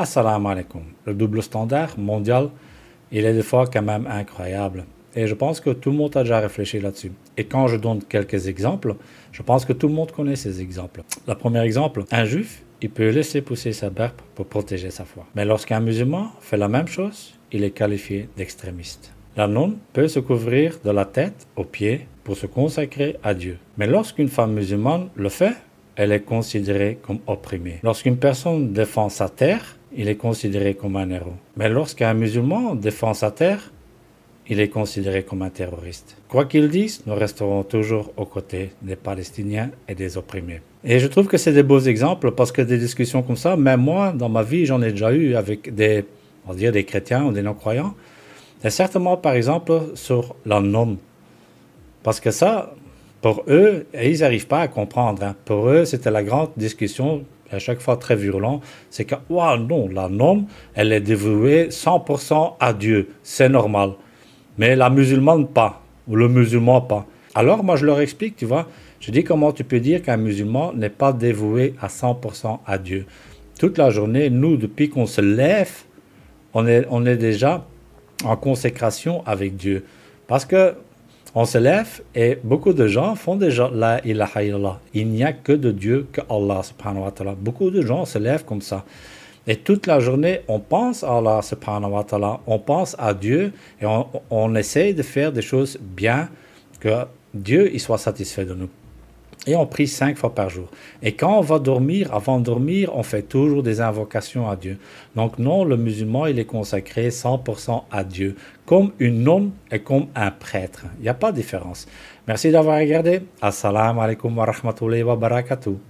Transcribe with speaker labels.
Speaker 1: Assalamu alaikum. Le double standard mondial, il est des fois quand même incroyable. Et je pense que tout le monde a déjà réfléchi là-dessus. Et quand je donne quelques exemples, je pense que tout le monde connaît ces exemples. Le premier exemple, un juif, il peut laisser pousser sa barbe pour protéger sa foi. Mais lorsqu'un musulman fait la même chose, il est qualifié d'extrémiste. La nonne peut se couvrir de la tête aux pieds pour se consacrer à Dieu. Mais lorsqu'une femme musulmane le fait, elle est considérée comme opprimée. Lorsqu'une personne défend sa terre, il est considéré comme un héros. Mais lorsqu'un musulman défend sa terre, il est considéré comme un terroriste. Quoi qu'ils disent, nous resterons toujours aux côtés des Palestiniens et des opprimés. Et je trouve que c'est des beaux exemples parce que des discussions comme ça, même moi, dans ma vie, j'en ai déjà eu avec des, on des chrétiens ou des non-croyants. Et certainement, par exemple, sur l'homme, Parce que ça, pour eux, ils n'arrivent pas à comprendre. Hein. Pour eux, c'était la grande discussion à chaque fois très violent, c'est que, non, la norme, elle est dévouée 100% à Dieu, c'est normal. Mais la musulmane, pas, ou le musulman, pas. Alors, moi, je leur explique, tu vois, je dis comment tu peux dire qu'un musulman n'est pas dévoué à 100% à Dieu. Toute la journée, nous, depuis qu'on se lève, on est, on est déjà en consécration avec Dieu. Parce que on se lève et beaucoup de gens font déjà la ilaha illallah. Il n'y a que de Dieu, que Allah subhanahu wa ta'ala. Beaucoup de gens se lèvent comme ça. Et toute la journée, on pense à Allah subhanahu wa ta'ala, on pense à Dieu et on, on essaye de faire des choses bien, que Dieu il soit satisfait de nous. Et on prie cinq fois par jour. Et quand on va dormir, avant de dormir, on fait toujours des invocations à Dieu. Donc non, le musulman, il est consacré 100% à Dieu, comme une nonne et comme un prêtre. Il n'y a pas de différence. Merci d'avoir regardé. Assalamu alaikum wa rahmatullahi wa barakatuh.